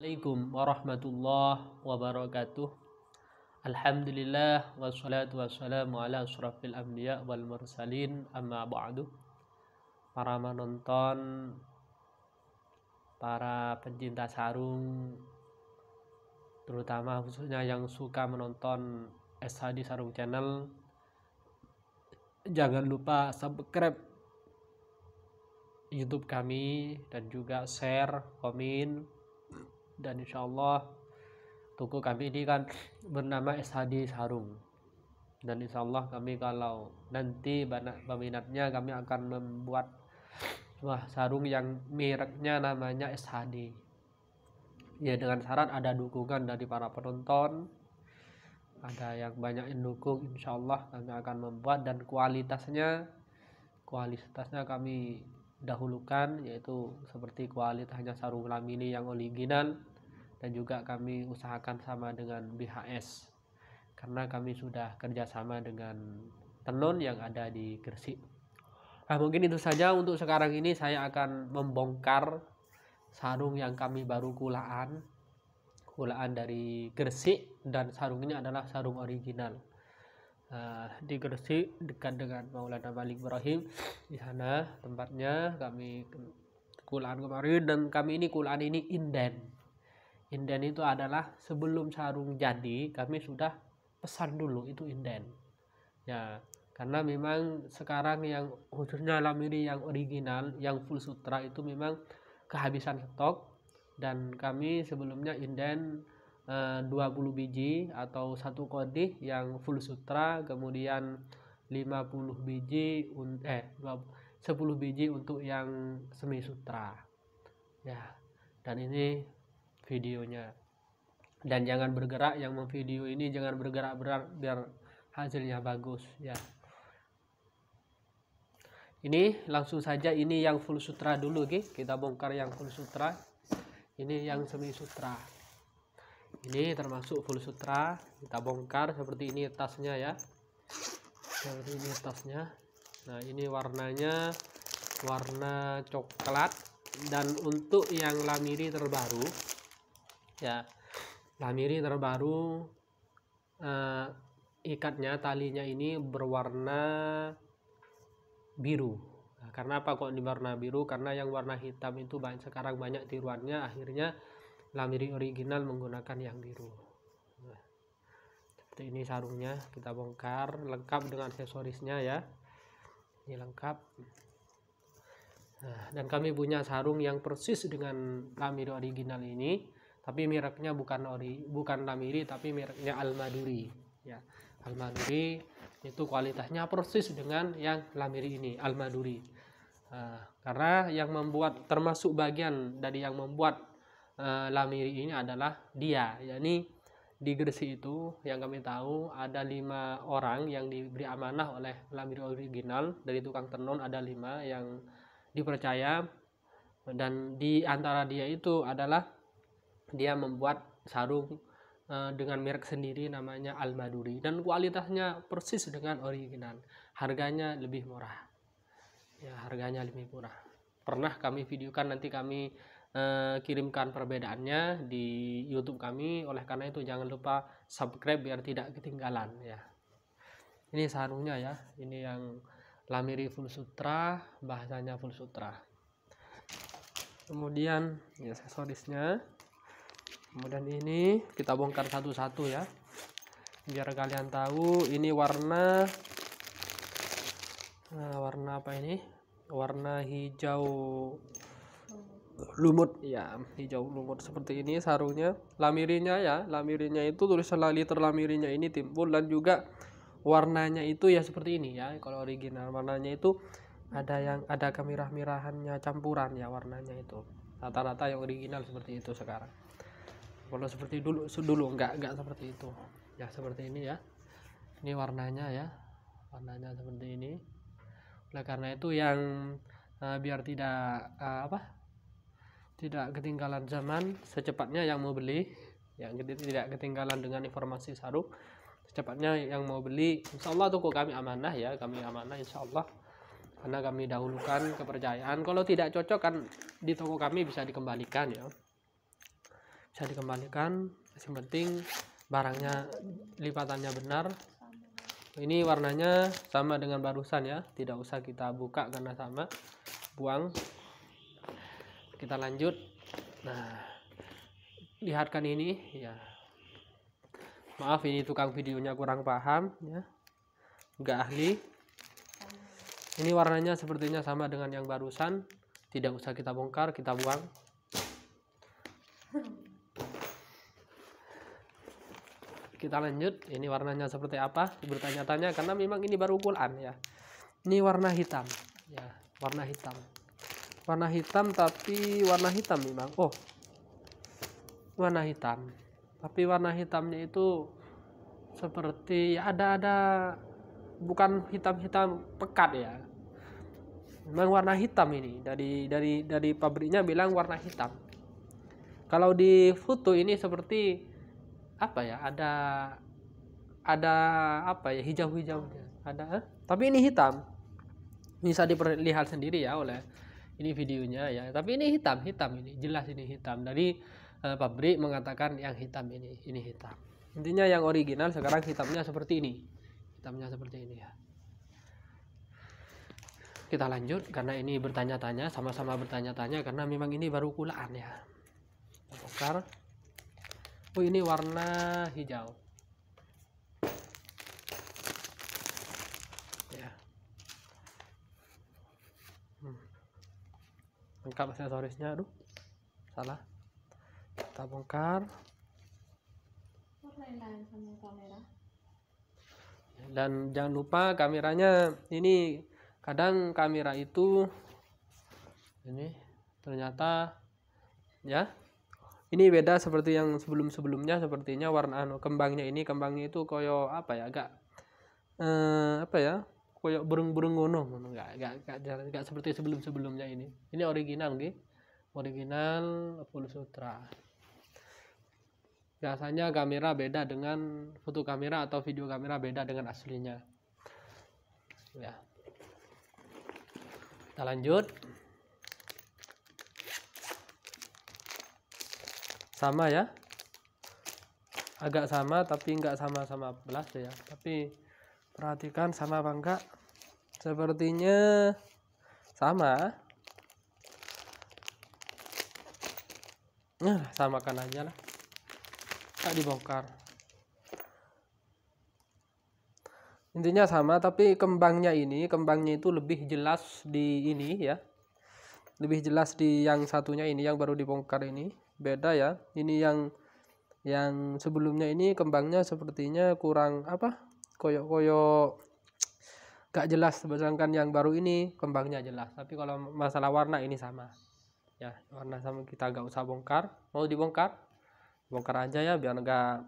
Assalamualaikum warahmatullahi wabarakatuh Alhamdulillah wassalatu wassalamu ala surafil anbiya wal mursalin amma ba'du Para menonton Para pencinta sarung Terutama khususnya yang suka menonton SHD Sarung Channel Jangan lupa subscribe YouTube kami dan juga share, komen dan insya Allah toko kami ini kan bernama SHD Sarung. dan insya Allah kami kalau nanti banyak peminatnya kami akan membuat sebuah sarung yang mereknya namanya SHD ya dengan syarat ada dukungan dari para penonton ada yang banyak yang dukung insya Allah kami akan membuat dan kualitasnya kualitasnya kami dahulukan yaitu seperti kualitasnya sarung ini yang original dan juga kami usahakan sama dengan BHS karena kami sudah kerjasama dengan tenun yang ada di Gresik. Nah mungkin itu saja untuk sekarang ini saya akan membongkar sarung yang kami baru kulaan kulaan dari Gresik dan sarung ini adalah sarung original uh, di Gresik dekat dengan Maulana Malik Ibrahim di sana tempatnya kami kulaan kemarin dan kami ini kulaan ini inden inden itu adalah sebelum sarung jadi kami sudah pesan dulu itu inden ya karena memang sekarang yang khususnya lamiri yang original yang full sutra itu memang kehabisan stok dan kami sebelumnya inden e, eh, 20 biji atau satu kodi yang full sutra kemudian 50 biji eh 10 biji untuk yang semi sutra ya dan ini videonya dan jangan bergerak yang memvideo ini jangan bergerak berat biar hasilnya bagus ya ini langsung saja ini yang full sutra dulu oke okay? kita bongkar yang full sutra ini yang semi sutra ini termasuk full sutra kita bongkar seperti ini tasnya ya seperti ini tasnya nah ini warnanya warna coklat dan untuk yang lamiri terbaru ya lamiri terbaru uh, ikatnya talinya ini berwarna biru nah, karena apa kok ini warna biru karena yang warna hitam itu banyak sekarang banyak tiruannya akhirnya lamiri original menggunakan yang biru nah, seperti ini sarungnya kita bongkar lengkap dengan aksesorisnya ya ini lengkap nah, dan kami punya sarung yang persis dengan lamiri original ini tapi mereknya bukan ori bukan Lamiri tapi mereknya Almaduri ya Almaduri itu kualitasnya persis dengan yang Lamiri ini Almaduri uh, karena yang membuat termasuk bagian dari yang membuat uh, eh, Lamiri ini adalah dia yakni di Gresik itu yang kami tahu ada lima orang yang diberi amanah oleh Lamiri original dari tukang tenun ada lima yang dipercaya dan di antara dia itu adalah dia membuat sarung uh, dengan merek sendiri namanya Al-Maduri dan kualitasnya persis dengan original. Harganya lebih murah. Ya, harganya lebih murah. Pernah kami videokan nanti kami uh, kirimkan perbedaannya di YouTube kami. Oleh karena itu jangan lupa subscribe biar tidak ketinggalan ya. Ini sarungnya ya. Ini yang Lamiri Full Sutra, bahasanya Full Sutra. Kemudian ya aksesorisnya kemudian ini kita bongkar satu-satu ya biar kalian tahu ini warna nah, warna apa ini warna hijau lumut ya hijau lumut seperti ini sarungnya lamirinya ya lamirinya itu tulisan liter lamirinya ini timbul dan juga warnanya itu ya seperti ini ya kalau original warnanya itu ada yang ada kemerah mirahannya campuran ya warnanya itu rata-rata yang original seperti itu sekarang kalau seperti dulu dulu enggak enggak seperti itu ya seperti ini ya ini warnanya ya warnanya seperti ini oleh karena itu yang uh, biar tidak uh, apa tidak ketinggalan zaman secepatnya yang mau beli yang tidak ketinggalan dengan informasi sarung secepatnya yang mau beli insya Allah toko kami amanah ya kami amanah insya Allah karena kami dahulukan kepercayaan kalau tidak cocok kan di toko kami bisa dikembalikan ya bisa dikembalikan yang penting barangnya lipatannya benar ini warnanya sama dengan barusan ya tidak usah kita buka karena sama buang kita lanjut nah lihatkan ini ya maaf ini tukang videonya kurang paham ya nggak ahli ini warnanya sepertinya sama dengan yang barusan tidak usah kita bongkar kita buang kita lanjut ini warnanya seperti apa bertanya-tanya karena memang ini baru ukuran ya ini warna hitam ya warna hitam warna hitam tapi warna hitam memang oh warna hitam tapi warna hitamnya itu seperti ya ada ada bukan hitam-hitam pekat ya memang warna hitam ini dari dari dari pabriknya bilang warna hitam kalau di foto ini seperti apa ya ada ada apa ya hijau-hijaunya ada eh? tapi ini hitam bisa diperlihat sendiri ya oleh ini videonya ya tapi ini hitam hitam ini jelas ini hitam dari uh, pabrik mengatakan yang hitam ini ini hitam intinya yang original sekarang hitamnya seperti ini hitamnya seperti ini ya kita lanjut karena ini bertanya-tanya sama-sama bertanya-tanya karena memang ini baru kulaan ya bongkar oh ini warna hijau ya hmm. lengkap aksesorisnya aduh salah kita bongkar dan jangan lupa kameranya ini kadang kamera itu ini ternyata ya ini beda seperti yang sebelum-sebelumnya sepertinya warna anu kembangnya ini kembangnya itu koyo apa ya agak eh, apa ya koyo burung-burung gunung ngono enggak enggak enggak seperti sebelum-sebelumnya ini. Ini original nggih. Original full sutra. Biasanya kamera beda dengan foto kamera atau video kamera beda dengan aslinya. Ya. Kita lanjut. sama ya agak sama tapi enggak sama-sama belas ya tapi perhatikan sama apa enggak sepertinya sama nah samakan aja lah tak dibongkar intinya sama tapi kembangnya ini kembangnya itu lebih jelas di ini ya lebih jelas di yang satunya ini yang baru dibongkar ini beda ya ini yang yang sebelumnya ini kembangnya sepertinya kurang apa koyok-koyok gak jelas sedangkan yang baru ini kembangnya jelas tapi kalau masalah warna ini sama ya warna sama kita gak usah bongkar mau dibongkar bongkar aja ya biar gak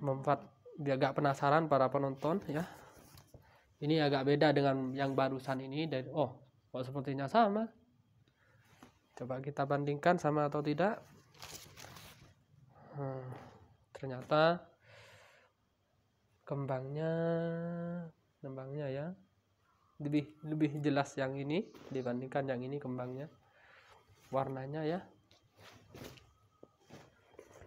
memfat biar gak penasaran para penonton ya ini agak beda dengan yang barusan ini dari oh kok sepertinya sama coba kita bandingkan sama atau tidak Eh, ternyata kembangnya kembangnya ya lebih lebih jelas yang ini dibandingkan yang ini kembangnya warnanya ya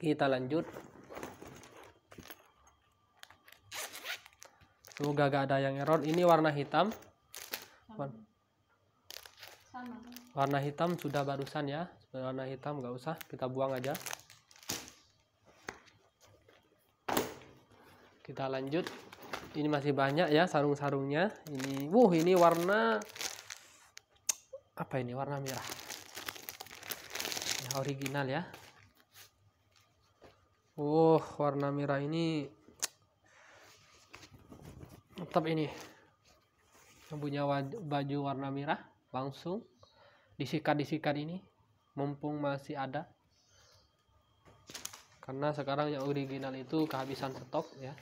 kita lanjut semoga gak ada yang error ini warna hitam warna hitam sudah barusan ya warna hitam gak usah kita buang aja kita lanjut ini masih banyak ya sarung-sarungnya ini wuh ini warna apa ini warna merah ini original ya wuh warna merah ini tetap ini yang punya baju warna merah langsung disikat-disikat ini mumpung masih ada karena sekarang yang original itu kehabisan stok ya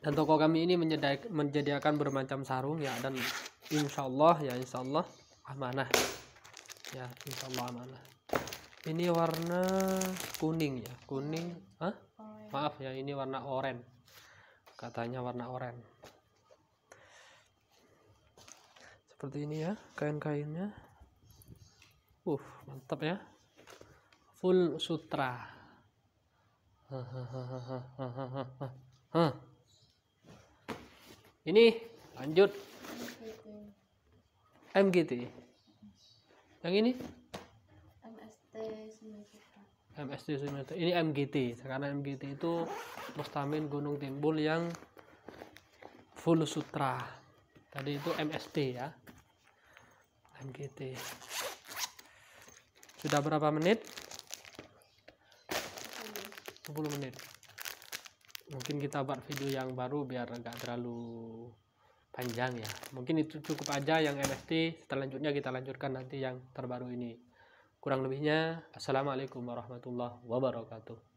dan toko kami ini menyediakan bermacam sarung ya dan insyaallah ya insyaallah amanah ya insyaallah amanah ini warna kuning ya kuning Hah? maaf ya ini warna oranye katanya warna oranye seperti ini ya kain-kainnya uh mantap ya full sutra hahaha ini lanjut MGT yang ini MST Sumatera MST Sumatera ini MGT karena MGT itu Mustamin Gunung Timbul yang full sutra tadi itu MST ya MGT sudah berapa menit 10 menit mungkin kita buat video yang baru biar nggak terlalu panjang ya mungkin itu cukup aja yang MST selanjutnya kita lanjutkan nanti yang terbaru ini kurang lebihnya assalamualaikum warahmatullahi wabarakatuh